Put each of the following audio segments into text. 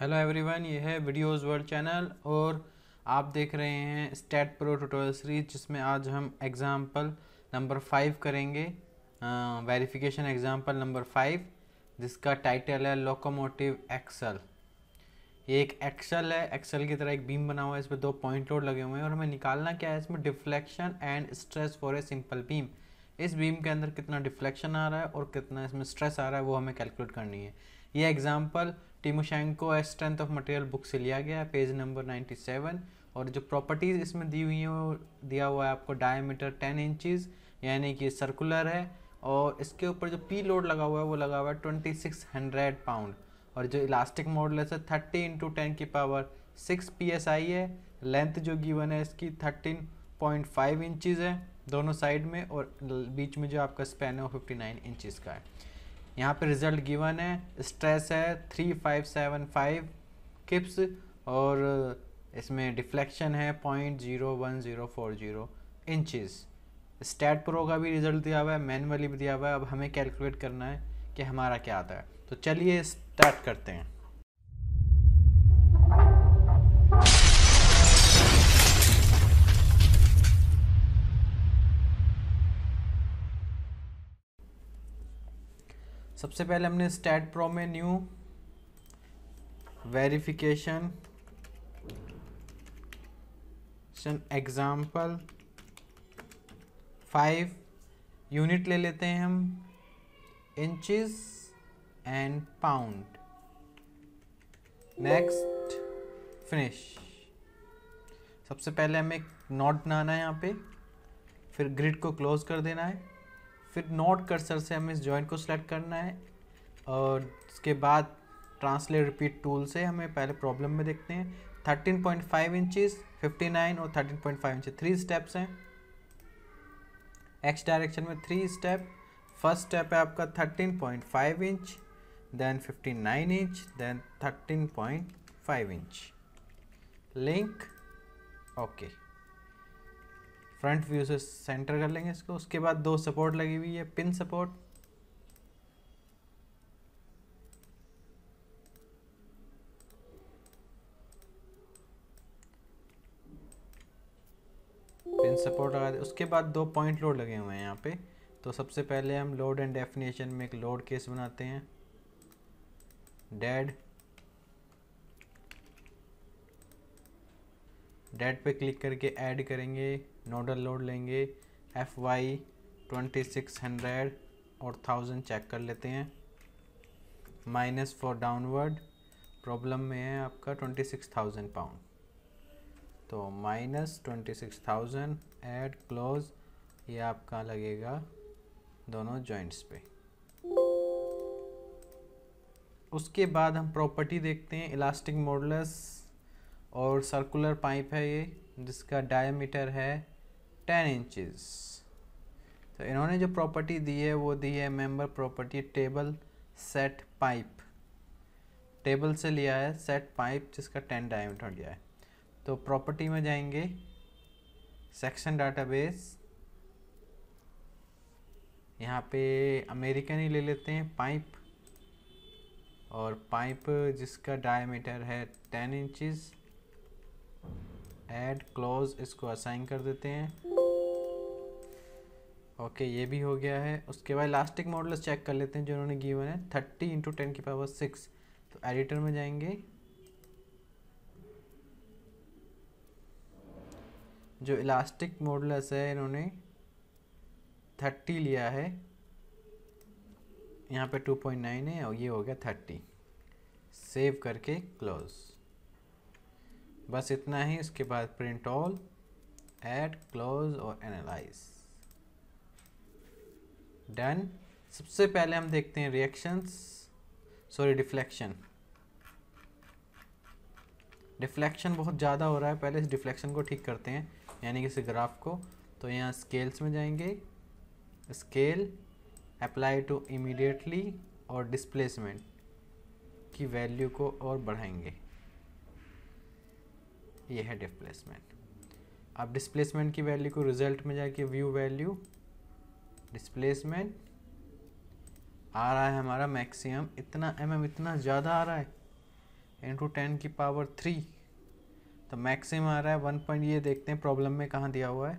Hello everyone ये है videos world channel और आप देख रहे हैं स्टेट प्रो ट्यूटोरियल सीरीज जिसमें आज हम एग्ज़ाम्पल नंबर फाइव करेंगे वेरिफिकेशन एग्ज़ाम्पल नंबर फाइव जिसका टाइटल है लोकोमोटिव एक्सल ये एक एक्सल है एक्सल की तरह एक बीम बना हुआ है इसमें दो पॉइंट लोड लगे हुए हैं और हमें निकालना क्या है इसमें deflection and stress for a simple beam इस बीम के अंदर कितना डिफ्लेक्शन आ रहा है और कितना इसमें स्ट्रेस आ रहा है वो हमें कैलकुलेट करनी है ये example Timoshenko strength of material book से लिया गया है पेज नंबर 97 और जो प्रॉपर्टीज़ इसमें दी हुई हैं दिया हुआ है आपको डायमीटर 10 इंचज़ यानी कि सर्कुलर है और इसके ऊपर जो पी लोड लगा हुआ है वो लगा हुआ है ट्वेंटी सिक्स हंड्रेड पाउंड और जो इलास्टिक मॉडल है थर्टी इंटू टेन की power six P S I है लेंथ जो गिवन है इसकी थर्टीन पॉइंट फाइव इंचज़ है दोनों साइड में और बीच में जो आपका स्पेन है वो फिफ्टी नाइन इंचज़ का है यहाँ पे रिजल्ट गिवन है स्ट्रेस है three five seven five kips और इसमें डिफ्लेक्शन है point zero one zero four zero inches STAAD Pro का भी रिजल्ट दिया हुआ है मैनुअली भी दिया हुआ है अब हमें कैलकुलेट करना है कि हमारा क्या आता है तो चलिए स्टार्ट करते हैं सबसे पहले हमने स्टैट प्रो में new verification example five unit ले लेते हैं हम inch and pound next finish सबसे पहले हमें नॉट बनाना है यहाँ पे फिर ग्रिड को क्लोज कर देना है फिर नोट कर्सर से हमें इस जॉइंट को सिलेक्ट करना है और उसके बाद ट्रांसलेट रिपीट टूल से हमें पहले प्रॉब्लम में देखते हैं 13.5 पॉइंट इंचज़ फिफ्टी और 13.5 पॉइंट इंच थ्री स्टेप्स हैं एक्स डायरेक्शन में थ्री स्टेप फर्स्ट स्टेप है आपका 13.5 inch then 59 inch then 13.5 inch link okay okay. Front view से सेंटर कर लेंगे इसको उसके बाद दो सपोर्ट लगी हुई है पिन सपोर्ट पिन सपोर्ट लगा उसके बाद दो पॉइंट लोड लगे हुए हैं यहाँ पे तो सबसे पहले हम लोड एंड डेफिनेशन में एक लोड केस बनाते हैं डेड डेट पे क्लिक करके ऐड करेंगे नोडल लोड लेंगे F Y twenty six hundred और थाउजेंड चेक कर लेते हैं माइनस फॉर डाउनवर्ड प्रॉब्लम में है आपका ट्वेंटी सिक्स थाउजेंड पाउंड तो minus twenty six thousand add close ये आपका लगेगा दोनों जॉइंट्स पे उसके बाद हम प्रॉपर्टी देखते हैं इलास्टिक मॉडल्स और सर्कुलर पाइप है ये जिसका डायमीटर है टेन इंचेस तो इन्होंने जो प्रॉपर्टी दी है वो दी है member property table set pipe table से लिया है सेट पाइप जिसका टेन डायमीटर लिया है तो प्रॉपर्टी में जाएंगे सेक्शन डाटाबेस यहाँ पे अमेरिकन ही ले लेते हैं पाइप और पाइप जिसका डायमीटर है टेन इंचज़ ऐड क्लोज इसको असाइन कर देते हैं ओके ये भी हो गया है उसके बाद इलास्टिक मॉडल्स चेक कर लेते हैं जो उन्होंने गिवन है थर्टी इंटू टेन की पावर सिक्स तो एडिटर में जाएंगे जो इलास्टिक मॉडल्स है इन्होंने थर्टी लिया है यहाँ पे टू पॉइंट नाइन है और ये हो गया थर्टी सेव करके क्लोज़ बस इतना ही इसके बाद प्रिंट ऑल एड क्लोज और एनालाइज डन सबसे पहले हम देखते हैं रिएक्शंस सॉरी डिफ्लेक्शन डिफ्लेक्शन बहुत ज़्यादा हो रहा है पहले इस डिफ्लेक्शन को ठीक करते हैं यानी कि इस ग्राफ को तो यहाँ स्केल्स में जाएंगे स्केल अप्लाई टू इमीडिएटली और डिस्प्लेसमेंट की वैल्यू को और बढ़ाएंगे ये है डिस्प्लेसमेंट अब डिस्प्लेसमेंट की वैल्यू को रिजल्ट में जाके व्यू वैल्यू डिस्प्लेसमेंट आ रहा है हमारा मैक्सिमम इतना एम mm इतना ज़्यादा आ रहा है इंटू टेन की पावर थ्री तो मैक्सिमम आ रहा है वन पॉइंट ये देखते हैं प्रॉब्लम में कहाँ दिया हुआ है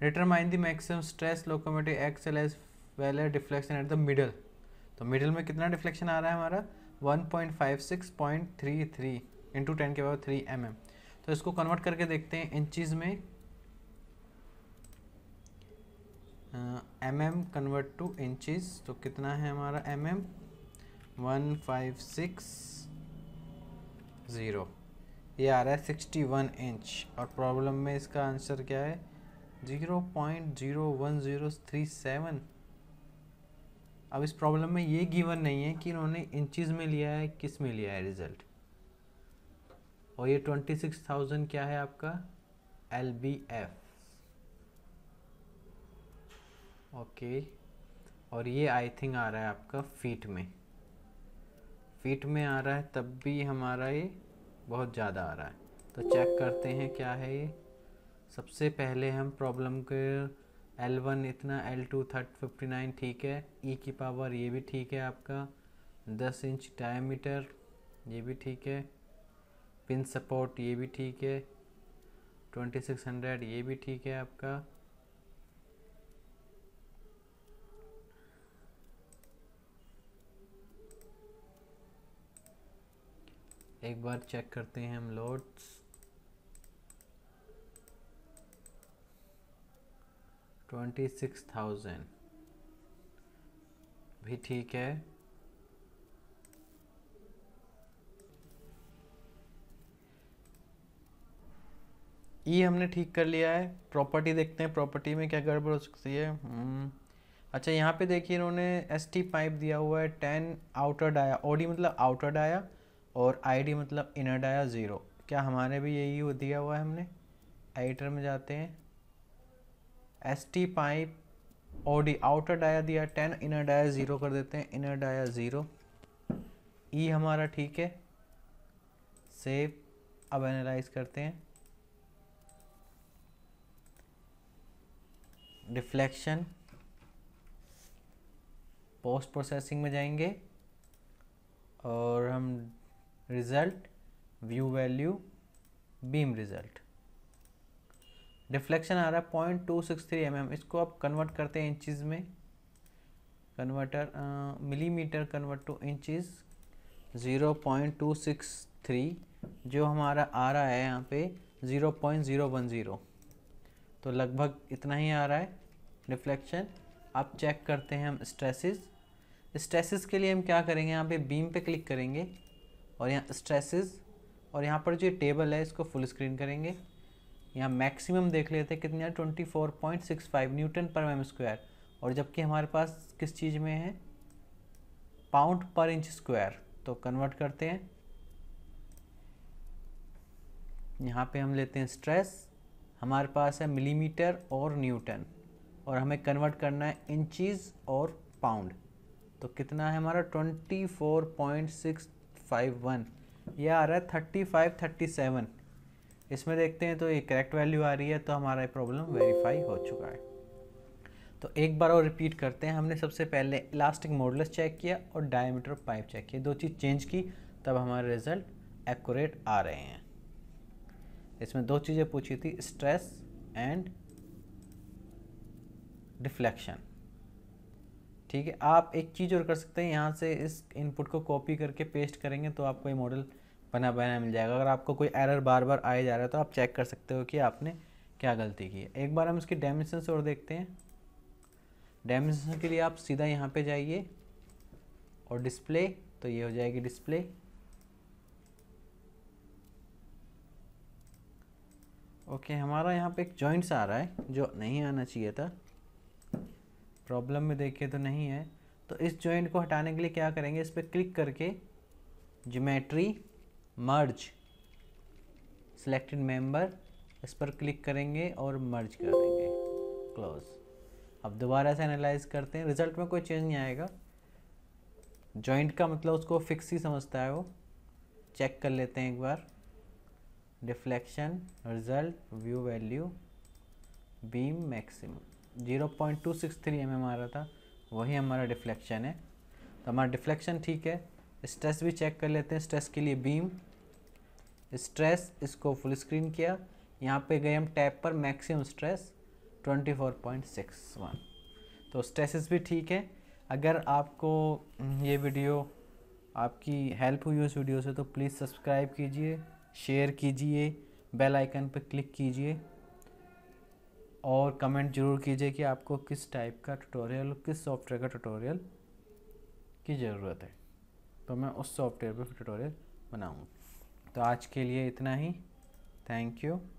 determine the maximum stress locomotive axle as well as deflection at the middle तो मिडल में कितना डिफ्लेक्शन आ रहा है हमारा one point point five six three three into ten के पावर थ्री एम एम तो इसको कन्वर्ट करके देखते हैं इंचज़ में M M convert to inches तो कितना है हमारा M mm? M one five six zero ये आ रहा है सिक्सटी वन इंच और प्रॉब्लम में इसका आंसर क्या है zero point zero one zero three seven अब इस प्रॉब्लम में ये गिवन नहीं है कि इन्होंने इंचज़ में लिया है किस में लिया है रिज़ल्ट और ये ट्वेंटी सिक्स थाउजेंड क्या है आपका एल बी एफ ओके और ये आई थिंक आ रहा है आपका फीट में फीट में आ रहा है तब भी हमारा ये बहुत ज़्यादा आ रहा है तो चेक करते हैं क्या है ये सबसे पहले हम प्रॉब्लम के एल वन इतना L two thirty fifty nine ठीक है ई e की पावर ये भी ठीक है आपका दस इंच डायमीटर ये भी ठीक है पिन सपोर्ट ये भी ठीक है 2600 ये भी ठीक है आपका एक बार चेक करते हैं हम लोड्स ट्वेंटी सिक्स थाउजेंड भी ठीक है ई e हमने ठीक कर लिया है प्रॉपर्टी देखते हैं प्रॉपर्टी में क्या गड़बड़ हो सकती है हम्म। अच्छा यहाँ पे देखिए इन्होंने एस टी पाइप दिया हुआ है ten outer dia O D मतलब आउटर डाया और आई डी मतलब इनर डाया ज़ीरो क्या हमारे भी यही दिया हुआ है हमने एडिटर में जाते हैं S T pipe O D outer dia दिया टेन इनर डाया ज़ीरो कर देते हैं इनर डाया ज़ीरो ई हमारा ठीक है सेव अब एनालाइज करते हैं रिफ्लेक्शन पोस्ट प्रोसेसिंग में जाएंगे और हम result view value beam result deflection आ रहा है point two six three M M इसको आप कन्वर्ट करते हैं इंचज़ में converter millimetre convert to inches zero point two six three जो हमारा आ रहा है यहाँ पे zero point zero one zero तो लगभग इतना ही आ रहा है रिफ्लेक्शन अब चेक करते हैं हम स्ट्रेसेस स्ट्रेसेस के लिए हम क्या करेंगे यहाँ पे बीम पे क्लिक करेंगे और यहाँ स्ट्रेसेस और यहाँ पर जो टेबल है इसको फुल स्क्रीन करेंगे यहाँ मैक्सिमम देख लेते हैं कितनी twenty four point six five newton पर एम स्क्वायर और जबकि हमारे पास किस चीज़ में है पाउंड पर इंच स्क्वायर तो कन्वर्ट करते हैं यहाँ पे हम लेते हैं स्ट्रेस हमारे पास है मिलीमीटर और न्यूटन और हमें कन्वर्ट करना है इंचीज़ और पाउंड तो कितना है हमारा twenty four point six five one यह आ रहा है थर्टी फाइव थर्टी सेवन इसमें देखते हैं तो ये करेक्ट वैल्यू आ रही है तो हमारा ये प्रॉब्लम वेरीफाई हो चुका है तो एक बार और रिपीट करते हैं हमने सबसे पहले इलास्टिक मॉडल्स चेक किया और डायमीटर पाइप चेक किया दो चीज़ चेंज की तब हमारे रिजल्ट एक्यूरेट आ रहे हैं इसमें दो चीज़ें पूछी थी स्ट्रेस एंड डिफ्लेक्शन ठीक है आप एक चीज़ और कर सकते हैं यहाँ से इस इनपुट को कॉपी करके पेस्ट करेंगे तो आपको ये मॉडल बना बना मिल जाएगा अगर आपको कोई एरर बार बार आया जा रहा है तो आप चेक कर सकते हो कि आपने क्या गलती की है एक बार हम इसकी डायमेंशन और देखते हैं डायमेंशन के लिए आप सीधा यहाँ पे जाइए और डिस्प्ले तो ये हो जाएगी डिस्प्ले ओके okay, हमारा यहाँ पे एक जॉइंट्स आ रहा है जो नहीं आना चाहिए था प्रॉब्लम में देखिए तो नहीं है तो इस जॉइंट को हटाने के लिए क्या करेंगे इस पर क्लिक करके जोमेट्री मर्ज सिलेक्टेड मेंबर इस पर क्लिक करेंगे और मर्ज कर देंगे क्लोज अब दोबारा से एनालाइज करते हैं रिजल्ट में कोई चेंज नहीं आएगा जॉइंट का मतलब उसको फिक्स ही समझता है वो चेक कर लेते हैं एक बार deflection result view value beam maximum zero point two six three M M आ रहा था वही हमारा डिफ्लेक्शन है तो हमारा डिफ्लेक्शन ठीक है स्ट्रेस भी चेक कर लेते हैं स्ट्रेस के लिए बीम स्ट्रेस इसको फुल स्क्रीन किया यहाँ पे गए हम टैप पर maximum stress twenty four point six one तो स्ट्रेसेस भी ठीक है अगर आपको ये वीडियो आपकी हेल्प हुई उस वीडियो से तो प्लीज़ सब्सक्राइब कीजिए शेयर कीजिए बेल आइकन पर क्लिक कीजिए और कमेंट ज़रूर कीजिए कि आपको किस टाइप का ट्यूटोरियल किस सॉफ्टवेयर का ट्यूटोरियल की ज़रूरत है तो मैं उस सॉफ्टवेयर पर ट्यूटोरियल बनाऊँगा तो आज के लिए इतना ही थैंक यू